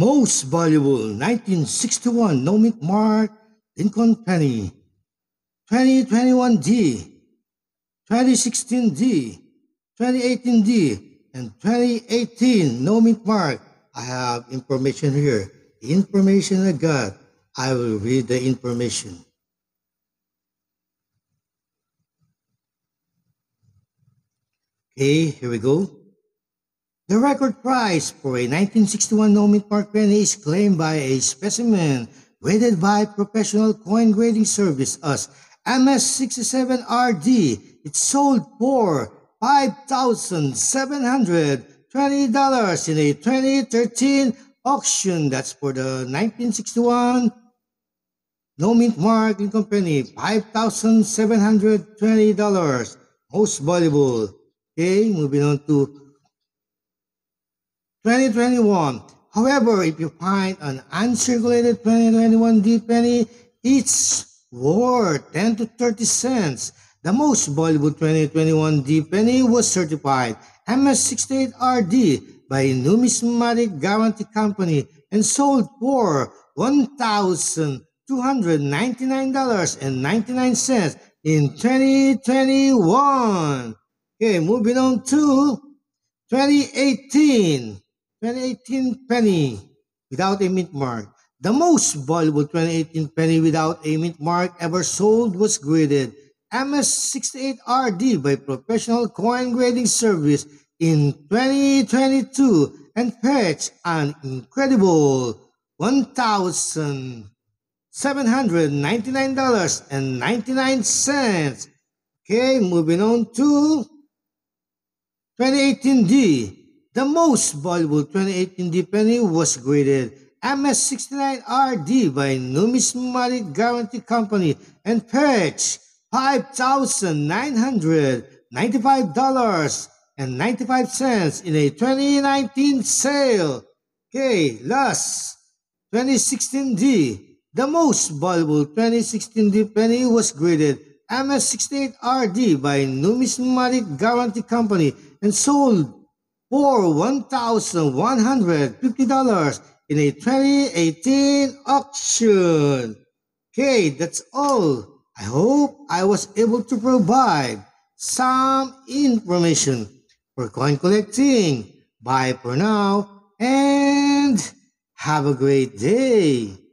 Most Valuable 1961 Nomic Mark Lincoln Penny 2021D 2016D 2018D and 2018 Nomic Mark I have information here the information I got I will read the information okay here we go the record price for a 1961 mint Mark penny is claimed by a specimen graded by professional coin grading service as MS67RD. It sold for $5,720 in a 2013 auction. That's for the 1961 No Mint Mark in Company, $5,720. Most valuable. Okay, moving on to 2021. However, if you find an uncirculated 2021 d penny, it's worth 10 to 30 cents. The most valuable 2021 d penny was certified MS68RD by Numismatic Guarantee Company and sold for $1,299.99 in 2021. Okay, moving on to 2018. 2018 penny without a mint mark. The most valuable 2018 penny without a mint mark ever sold was graded MS68RD by professional coin grading service in 2022 and fetched an incredible $1,799.99. Okay, moving on to 2018D. The most valuable 2018 penny was graded MS69RD by Numismatic Guarantee Company and fetched $5,995.95 in a 2019 sale. Okay, last 2016D. The most valuable 2016D penny was graded MS68RD by Numismatic Guarantee Company and sold for $1,150 in a 2018 auction. Okay, that's all. I hope I was able to provide some information for coin collecting. Bye for now and have a great day.